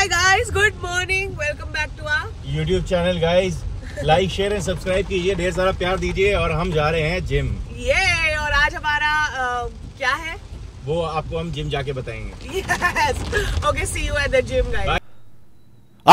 Hi guys, good morning. Welcome back to our YouTube channel, guys. Like share and subscribe कीजिए ढेर सारा प्यार दीजिए और हम जा रहे हैं जिम ये और आज हमारा क्या है वो आपको हम जिम जाके बताएंगे जिम गाइस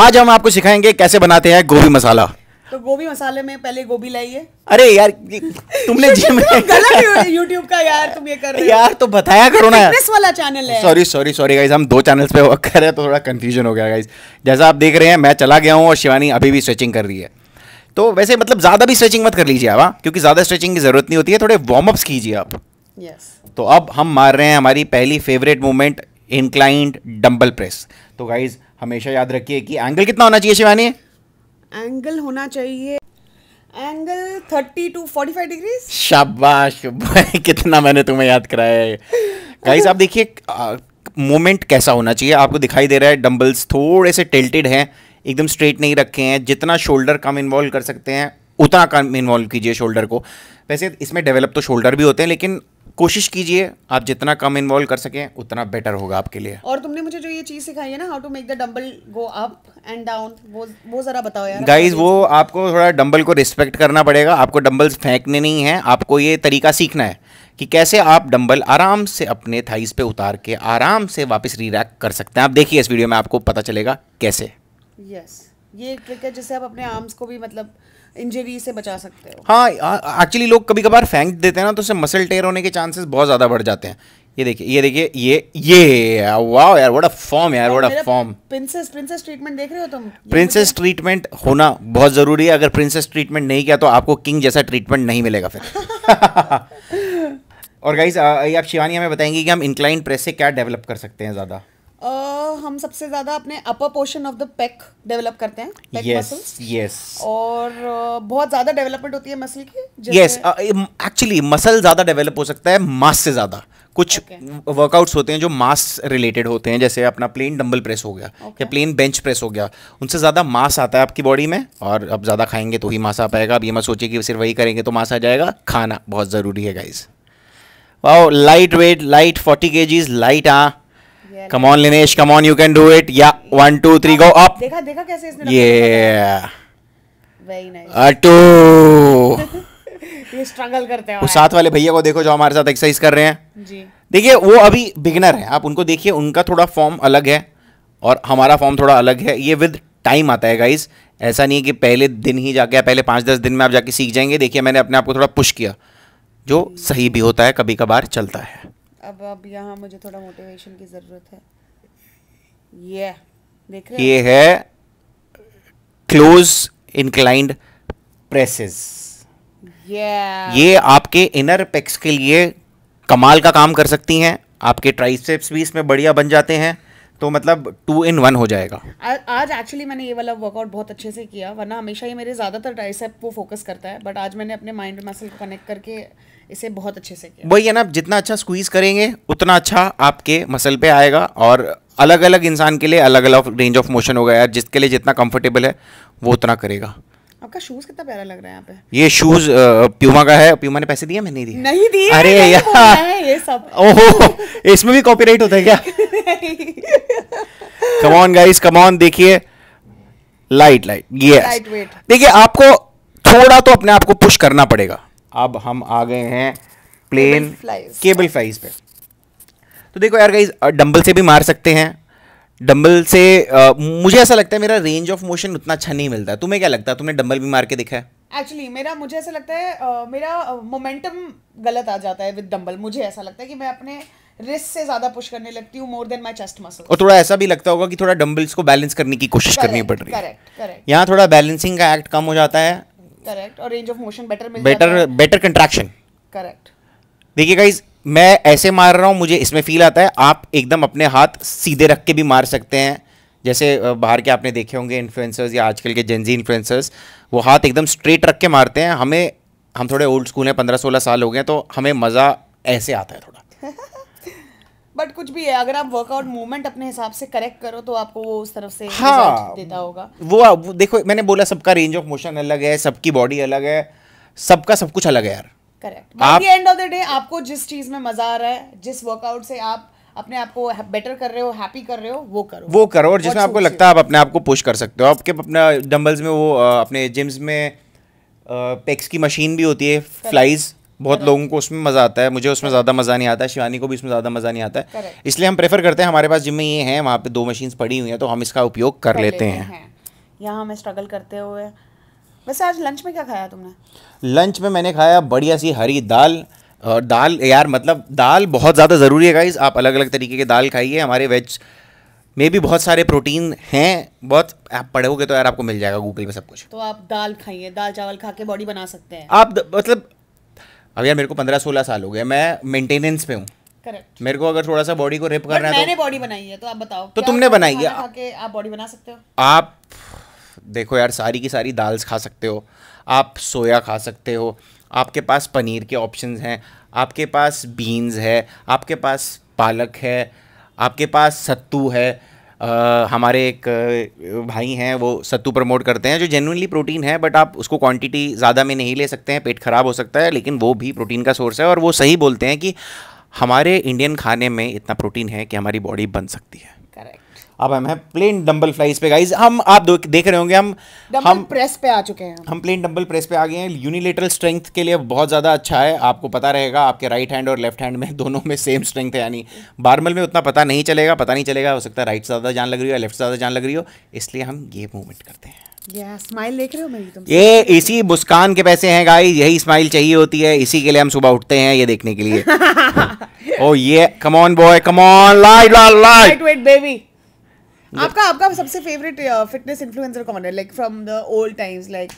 आज हम आपको सिखाएंगे कैसे बनाते हैं गोभी मसाला तो गोभी मसाले में पहले गोभी लाइए अरे यार तुमने जिम में यूट्यूब का यार तुम ये कर रहे हो यार तो बताया करो ना फिटनेस वाला चैनल है सॉरी सॉरी सॉरी गाइस हम दो चैनल्स पे वर्क कर रहे हैं तो थोड़ा कंफ्यूजन हो गया गाइस जैसा आप देख रहे हैं मैं चला गया हूँ और शिवानी अभी भी स्ट्रेचिंग कर रही है तो वैसे मतलब ज़्यादा भी स्ट्रेचिंग मत कर लीजिए आप हाँ, क्योंकि ज़्यादा स्ट्रेचिंग की ज़रूरत नहीं होती है थोड़े वार्म अप्स कीजिए आप तो अब हम मार रहे हैं हमारी पहली favourite movement inclined dumbbell press तो गाइज हमेशा याद रखिए कि एंगल कितना होना चाहिए शिवानी एंगल होना चाहिए angle thirty to forty five degree शाबाश कितना मैंने तुम्हें याद कराया है गाइस आप देखिए मोमेंट कैसा होना चाहिए आपको दिखाई दे रहा है डंबल्स थोड़े से टेल्टेड हैं एकदम स्ट्रेट नहीं रखे हैं जितना शोल्डर कम इन्वॉल्व कर सकते हैं उतना कम इन्वॉल्व कीजिए शोल्डर को वैसे इसमें डेवलप तो शोल्डर भी होते हैं लेकिन कोशिश कीजिए आप जितना कम इन्वॉल्व कर सकें उतना बेटर होगा आपके लिए और तुमने मुझे जो ये चीज़ सिखाई है ना how to make the dumbbell go up and down वो वो जरा बताओ यार गाइस वो आपको थोड़ा डंबल को रिस्पेक्ट करना पड़ेगा आपको डंबल्स फेंकने नहीं है आपको ये तरीका सीखना है कि कैसे आप डंबल आराम से अपने थाइस पे उतार के आराम से वापस रिरैक कर सकते हैं आप देखिए इस वीडियो में आपको पता चलेगा कैसे यस yes. ये ट्रिक है जिससे आप अपने आर्म्स को भी मतलब इंजरी से बचा सकते हो हाँ एक्चुअली लोग कभी कभार फेंक देते हैं ना तो उससे मसल टेयर होने के चांसेस बहुत ज़्यादा बढ़ जाते हैं ये देखिए ये देखिए ये ये वाह यार व्हाट अ फॉर्म यार what a form princess princess treatment देख रहे हो तुम प्रिंसेस तो ट्रीटमेंट होना बहुत जरूरी है अगर प्रिंसेस ट्रीटमेंट नहीं किया तो आपको किंग जैसा ट्रीटमेंट नहीं मिलेगा फिर और गाइस ये आप शिवानी हमें बताएंगे कि हम इंक्लाइन प्रेस से क्या डेवलप कर सकते हैं ज़्यादा हम सबसे ज़्यादा अपने upper portion of the pec develop करते हैं यस यस और बहुत ज़्यादा डेवलपमेंट होती है मसल की यस एक्चुअली मसल ज़्यादा डेवलप हो सकता है मास से ज़्यादा कुछ वर्कआउट्स okay. होते हैं जो मास रिलेटेड होते हैं जैसे अपना प्लेन डंबल प्रेस हो गया okay. या प्लेन बेंच प्रेस हो गया उनसे ज़्यादा मास आता है आपकी बॉडी में और अब ज़्यादा खाएंगे तो ही मास आ पाएगा अब ये मत सोचिए कि सिर्फ वही करेंगे तो मास आ जाएगा खाना बहुत ज़रूरी है guys wow light weight light forty K Gs light हाँ on Linesh come on you can do it yeah one two three go up देखा देखा कैसे इसने ये वेरी नाइस अटू ये स्ट्रगल करते हैं साथ वाले भैया को देखो जो हमारे साथ एक्सरसाइज कर रहे हैं जी देखिए वो अभी बिगनर है आप उनको देखिए उनका थोड़ा फॉर्म अलग है और हमारा फॉर्म थोड़ा अलग है ये विद टाइम आता है गाइज ऐसा नहीं है कि पहले दिन ही जाके पहले पाँच दस दिन में आप जाके सीख जाएंगे देखिए मैंने अपने आप को थोड़ा पुश किया जो सही भी होता है कभी कभार चलता है अब अब यहाँ मुझे थोड़ा मोटिवेशन की ज़रूरत है ये देख रहे ये है क्लोज इंक्लाइंड प्रेसेस ये आपके इनर पेक्स के लिए कमाल का काम कर सकती हैं आपके ट्राइसेप्स भी इसमें बढ़िया बन जाते हैं तो मतलब टू इन वन हो जाएगा आ, आज एक्चुअली मैंने ये वाला वर्कआउट बहुत अच्छे से किया वरना हमेशा ही मेरे ज़्यादातर ट्राइसेप वो फोकस करता है बट आज मैंने अपने माइंड मसल को कनेक्ट करके इसे बहुत अच्छे से किया वही है ना जितना अच्छा स्क्वीज़ करेंगे उतना अच्छा आपके मसल पे आएगा और अलग अलग इंसान के लिए अलग अलग रेंज ऑफ मोशन होगा यार जिसके लिए जितना कंफर्टेबल है वो उतना करेगा आपका शूज कितना प्यारा लग रहा है यहाँ पे ये शूज प्यूमा का है प्यूमा ने पैसे दिए मैंने दिए नहीं दिए अरे यार ये सब ओहो इसमें भी कॉपीराइट होता है क्या come on guys come on देखिए लाइट लाइट ये देखिए आपको थोड़ा तो अपने आप को पुश करना पड़ेगा अब हम आ गए हैं प्लेन केबल फ्लाइज पे तो देखो यार गाइज डंबल से भी मार सकते हैं डम्बल से आ, मुझे ऐसा लगता है मेरा रेंज ऑफ मोशन उतना अच्छा नहीं मिलता तुम्हें क्या लगता है तुमने डम्बल भी मार के देखा है एक्चुअली मेरा मुझे ऐसा लगता है आ, मेरा मोमेंटम गलत आ जाता है विद डम्बल मुझे ऐसा लगता है कि मैं अपने रिस्ट से ज्यादा पुश करने लगती हूँ more than my chest muscle और थोड़ा ऐसा भी लगता होगा कि थोड़ा डम्बल्स को बैलेंस करने की कोशिश करनी पड़ रही है करेक्ट करेक्ट यहाँ थोड़ा बैलेंसिंग का एक्ट कम हो जाता है करेक्ट और range of motion better better better contraction correct देखिए गाइज मैं ऐसे मार रहा हूँ मुझे इसमें फील आता है आप एकदम अपने हाथ सीधे रख के भी मार सकते हैं जैसे बाहर के आपने देखे होंगे इन्फ्लुएंसर्स या आजकल के जेंजी इन्फ्लुएंसर्स वो हाथ एकदम स्ट्रेट रख के मारते हैं हमें हम थोड़े ओल्ड स्कूल हैं पंद्रह सोलह साल हो गए तो हमें मज़ा ऐसे आता है थोड़ा बट कुछ भी है अगर आप वर्कआउट मूवमेंट अपने हिसाब से करेक्ट करो तो आपको वो उस तरफ से हाँ देता होगा वो, वो देखो मैंने बोला सबका रेंज ऑफ मोशन अलग है सबकी बॉडी अलग है सबका सब कुछ अलग है यार correct at the end of the day आपको जिस चीज में मजा आ रहा है जिस वर्कआउट से आप अपने आप को बेटर कर रहे हो हैप्पी कर रहे हो वो करो वो करो और जिसमें आपको लगता है आप अपने आप को पुश कर सकते हो आपके अपना डंबल्स में वो अपने जिम्स में पेक्स की मशीन भी होती है फ्लाइज बहुत लोगों को उसमें मज़ा आता है मुझे उसमें ज़्यादा मज़ा नहीं आता है शिवानी को भी उसमें ज़्यादा मज़ा नहीं आता है इसलिए हम प्रेफर करते हैं हमारे पास जिम में ये है वहाँ पे दो मशीन पड़ी हुई हैं तो हम इसका उपयोग कर, कर लेते हैं यहाँ हमें स्ट्रगल करते हुए वैसे आज लंच में क्या खाया तुमने लंच में मैंने खाया बढ़िया सी हरी दाल और दाल यार मतलब दाल बहुत ज़्यादा ज़रूरी है गाइज आप अलग अलग तरीके के दाल खाइए हमारे वेज में भी बहुत सारे प्रोटीन हैं बहुत आप पढ़ोगे तो यार आपको मिल जाएगा गूगल पे सब कुछ तो आप दाल खाइए दाल चावल खा के बॉडी बना सकते हैं आप मतलब अब यार मेरे को पंद्रह सोलह साल हो गए मैं मेंटेनेंस पे हूँ करेक्ट मेरे को अगर थोड़ा सा बॉडी को रिप करना है तो मैंने बॉडी बनाई है तो आप बताओ तो तुमने बनाई है आप बॉडी बना सकते हो आप देखो यार सारी की सारी दाल्स खा सकते हो आप सोया खा सकते हो आपके पास पनीर के ऑप्शन हैं आपके पास बीन्स है आपके पास पालक है आपके पास सत्तू है आ, हमारे एक भाई हैं वो सत्तू प्रमोट करते हैं जो जेनुनली प्रोटीन है बट आप उसको क्वांटिटी ज़्यादा में नहीं ले सकते हैं पेट ख़राब हो सकता है लेकिन वो भी प्रोटीन का सोर्स है और वो सही बोलते हैं कि हमारे इंडियन खाने में इतना प्रोटीन है कि हमारी बॉडी बन सकती है अब हम हैं प्लेन डंबल फ्लाइज पे गाइज हम आप देख रहे होंगे हम हम प्रेस पे आ चुके हैं हम प्लेन डंबल प्रेस पे आ गए हैं यूनिलेटरल स्ट्रेंथ के लिए बहुत ज़्यादा अच्छा है आपको पता रहेगा आपके राइट हैंड और लेफ्ट हैंड में दोनों में सेम स्ट्रेंथ है यानी बारमल में उतना पता नहीं चलेगा पता नहीं चलेगा हो सकता है राइट ज़्यादा जान लग रही हो लेफ्ट ज़्यादा जान लग रही हो इसलिए हम ये मूवमेंट करते हैं स्माइल देख रहे हो मेरी तुम ये इसी मुस्कान के पैसे हैं गाइस यही स्माइल चाहिए होती है इसी के लिए हम सुबह उठते हैं ये देखने के लिए ओ ये come on boy come on light light light weight baby आपका आपका सबसे फेवरेट फिटनेस इन्फ्लुएंसर कौन है like from the old times like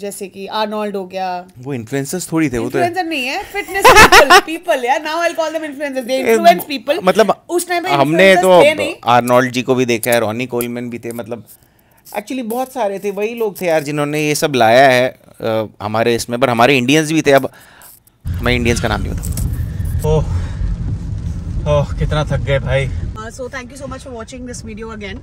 जैसे कि आर्नोल्ड हो गया वो इन्फ्लुएंसर्स थोड़ी थे वो तो इन्फ्लुएंसर नहीं है फिटनेस पीपल पीपल यार now I call them influencers they influence people मतलब उस टाइम पे हमने तो आर्नोल्ड जी को भी देखा है रॉनी कोलमैन भी थे मतलब एक्चुअली बहुत सारे थे वही लोग थे यार जिन्होंने ये सब लाया है आ, हमारे इसमें पर हमारे इंडियंस भी थे अब मैं इंडियंस का नाम नहीं बताऊँ ओह ओह कितना थक गए भाई so thank you so much for watching this video again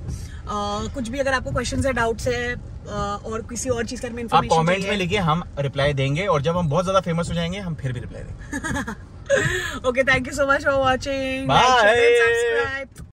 कुछ भी अगर आपको क्वेश्चन है डाउट्स है uh, और किसी और चीज का आप कमेंट में लिखिए हम रिप्लाई देंगे और जब हम बहुत ज्यादा फेमस हो जाएंगे हम फिर भी रिप्लाई देंगे okay thank you so much for watching bye subscribe